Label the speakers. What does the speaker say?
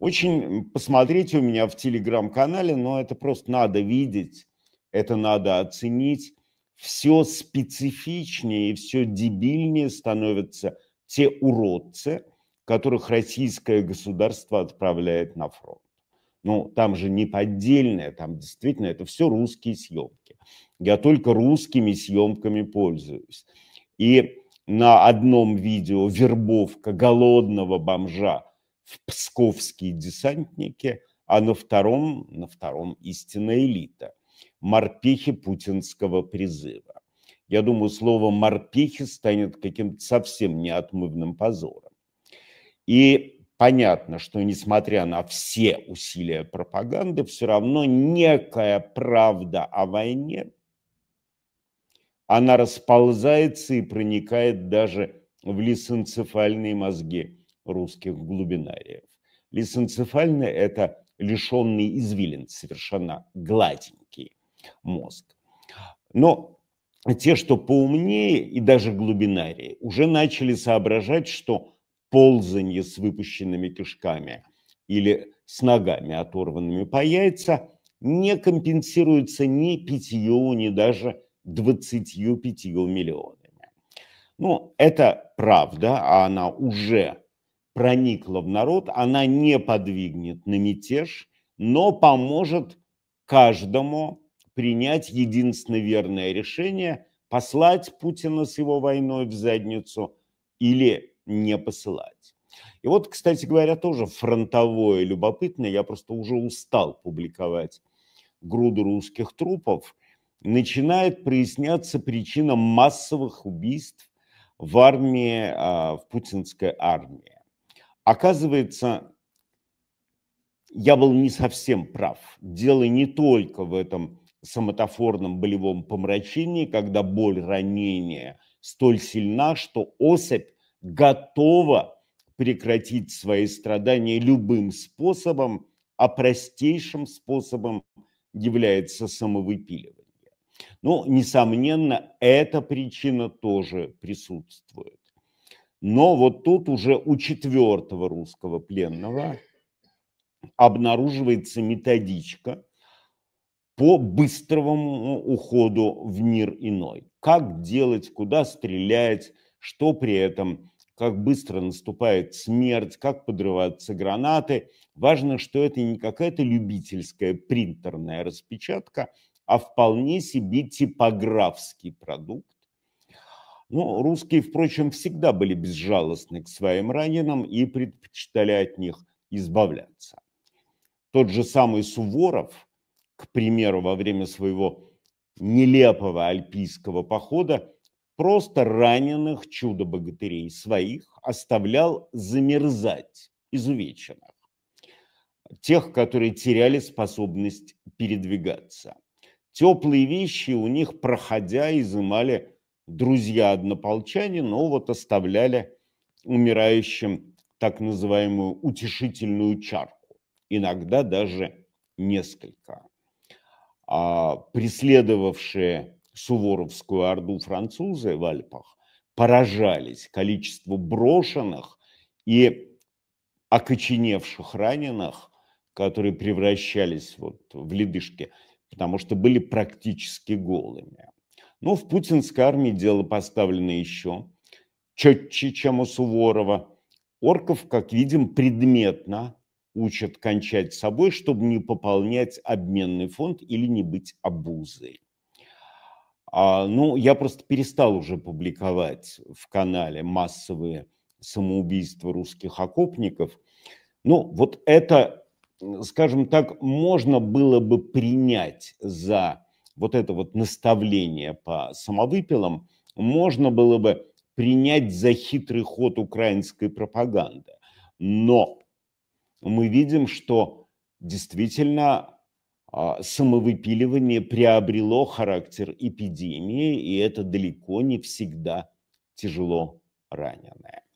Speaker 1: Очень посмотрите у меня в телеграм-канале, но это просто надо видеть, это надо оценить. Все специфичнее и все дебильнее становятся те уродцы, которых российское государство отправляет на фронт. Ну, там же не поддельное, там действительно это все русские съемки. Я только русскими съемками пользуюсь. И на одном видео вербовка голодного бомжа – в псковские десантники, а на втором, на втором истинная элита, морпехи путинского призыва. Я думаю, слово «морпехи» станет каким-то совсем неотмывным позором. И понятно, что несмотря на все усилия пропаганды, все равно некая правда о войне, она расползается и проникает даже в лисенцефальные мозги русских глубинариев. Лисенцефальный – это лишенный извилин, совершенно гладенький мозг. Но те, что поумнее и даже глубинарии, уже начали соображать, что ползание с выпущенными кишками или с ногами, оторванными по яйца, не компенсируется ни пятью, ни даже двадцатью пятью миллионами. Ну, это правда, а она уже проникла в народ, она не подвигнет на мятеж, но поможет каждому принять единственно верное решение послать Путина с его войной в задницу или не посылать. И вот, кстати говоря, тоже фронтовое любопытное, я просто уже устал публиковать груду русских трупов, начинает проясняться причина массовых убийств в армии, а, в путинской армии. Оказывается, я был не совсем прав. Дело не только в этом самотофорном болевом помрачении, когда боль ранения столь сильна, что особь готова прекратить свои страдания любым способом, а простейшим способом является самовыпиливание. Но, несомненно, эта причина тоже присутствует. Но вот тут уже у четвертого русского пленного обнаруживается методичка по быстрому уходу в мир иной. Как делать, куда стрелять, что при этом, как быстро наступает смерть, как подрываются гранаты. Важно, что это не какая-то любительская принтерная распечатка, а вполне себе типографский продукт, но ну, русские, впрочем, всегда были безжалостны к своим раненым и предпочитали от них избавляться. Тот же самый Суворов, к примеру, во время своего нелепого альпийского похода просто раненых чудо-богатырей своих оставлял замерзать изувеченных, тех, которые теряли способность передвигаться. Теплые вещи у них, проходя, изымали друзья-однополчане, но вот оставляли умирающим так называемую утешительную чарку, иногда даже несколько. А преследовавшие Суворовскую орду французы в Альпах поражались количеству брошенных и окоченевших раненых, которые превращались вот в ледышки, потому что были практически голыми. Но ну, в путинской армии дело поставлено еще четче, чем у Суворова. Орков, как видим, предметно учат кончать собой, чтобы не пополнять обменный фонд или не быть обузой. А, ну, я просто перестал уже публиковать в канале массовые самоубийства русских окопников. Ну, вот это, скажем так, можно было бы принять за вот это вот наставление по самовыпилам можно было бы принять за хитрый ход украинской пропаганды. Но мы видим, что действительно а, самовыпиливание приобрело характер эпидемии, и это далеко не всегда тяжело раненое.